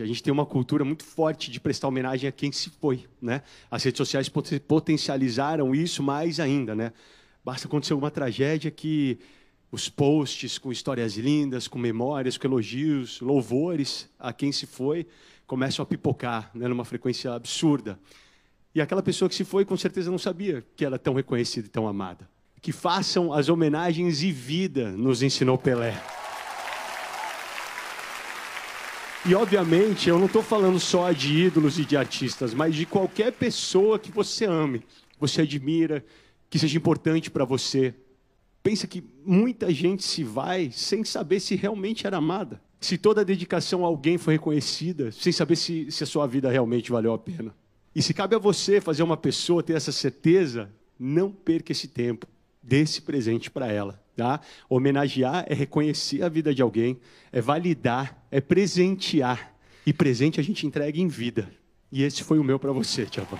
A gente tem uma cultura muito forte de prestar homenagem a quem se foi, né? As redes sociais potencializaram isso mais ainda, né? Basta acontecer alguma tragédia que os posts com histórias lindas, com memórias, com elogios, louvores a quem se foi, começam a pipocar né, numa frequência absurda. E aquela pessoa que se foi, com certeza não sabia que era tão reconhecida e tão amada. Que façam as homenagens e vida, nos ensinou Pelé. E obviamente eu não estou falando só de ídolos e de artistas, mas de qualquer pessoa que você ame, você admira, que seja importante para você. Pensa que muita gente se vai sem saber se realmente era amada, se toda a dedicação a alguém foi reconhecida, sem saber se, se a sua vida realmente valeu a pena. E se cabe a você fazer uma pessoa ter essa certeza, não perca esse tempo dê esse presente para ela. Tá? Homenagear é reconhecer a vida de alguém, é validar, é presentear. E presente a gente entrega em vida. E esse foi o meu para você, Tiago.